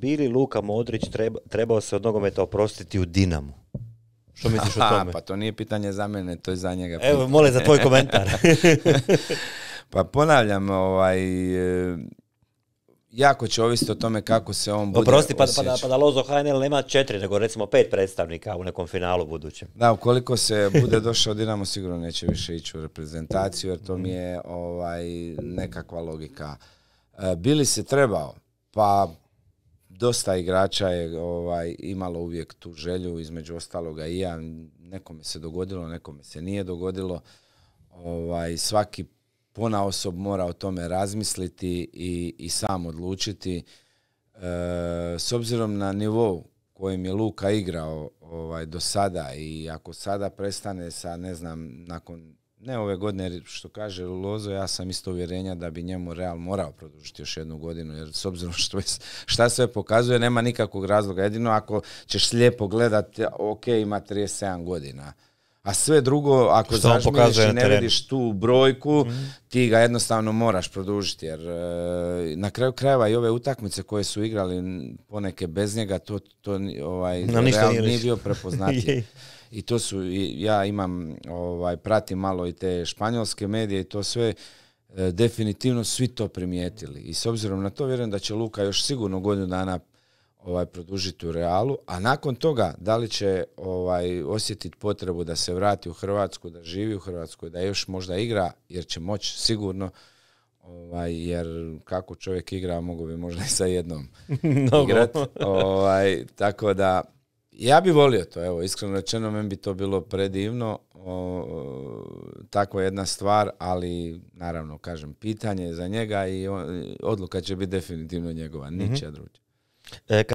Bili Luka Modrić treba, trebao se od nogometa oprostiti u Dinamu? Što misliš o tome? Pa to nije pitanje za mene, to je za njega. Pitanje. Evo, mole za tvoj komentar. pa ponavljam, ovaj, e, jako će ovisiti o tome kako se on bude Oprosti, pa, pa, da, pa, pa da Lozo HNL nema četiri, nego recimo pet predstavnika u nekom finalu budućem. Da, ukoliko se bude došao Dinamo, sigurno neće više ići u reprezentaciju, jer to mi je ovaj, nekakva logika. E, Bili se trebao, pa dosta igrača je ovaj, imalo uvijek tu želju, između ostaloga i ja. Nekome se dogodilo, nekome se nije dogodilo. Ovaj, svaki pona osob mora o tome razmisliti i, i sam odlučiti. E, s obzirom na nivou kojim je Luka igrao ovaj, do sada i ako sada prestane sa, ne znam, nakon ne ove godine, što kaže Lozo, ja sam isto uvjerenja da bi njemu Real morao produžiti još jednu godinu, jer s obzirom što je, šta sve pokazuje, nema nikakvog razloga. Jedino ako ćeš slijepo gledati, ok, ima 37 godina a sve drugo, ako zažmiješ i ne vidiš tu brojku, mhm. ti ga jednostavno moraš produžiti, jer e, na kraju krajeva i ove utakmice koje su igrali poneke bez njega, to, ovaj, ništa nije, bio prepoznatljiv. I to su, ja imam, ovaj, pratim malo i te španjolske medije i to sve, e, definitivno svi to primijetili. I s obzirom na to, vjerujem da će Luka još sigurno godinu dana ovaj produžiti u Realu, a nakon toga da li će ovaj osjetiti potrebu da se vrati u Hrvatsku, da živi u Hrvatskoj, da još možda igra jer će moći sigurno ovaj, jer kako čovjek igra mogu bi možda i sa jednom igrati. Ovaj, tako da ja bi volio to, evo, iskreno rečeno, meni bi to bilo predivno, o, takva jedna stvar, ali naravno, kažem, pitanje za njega i odluka će biti definitivno njegova, mhm. ničija mm druga. E,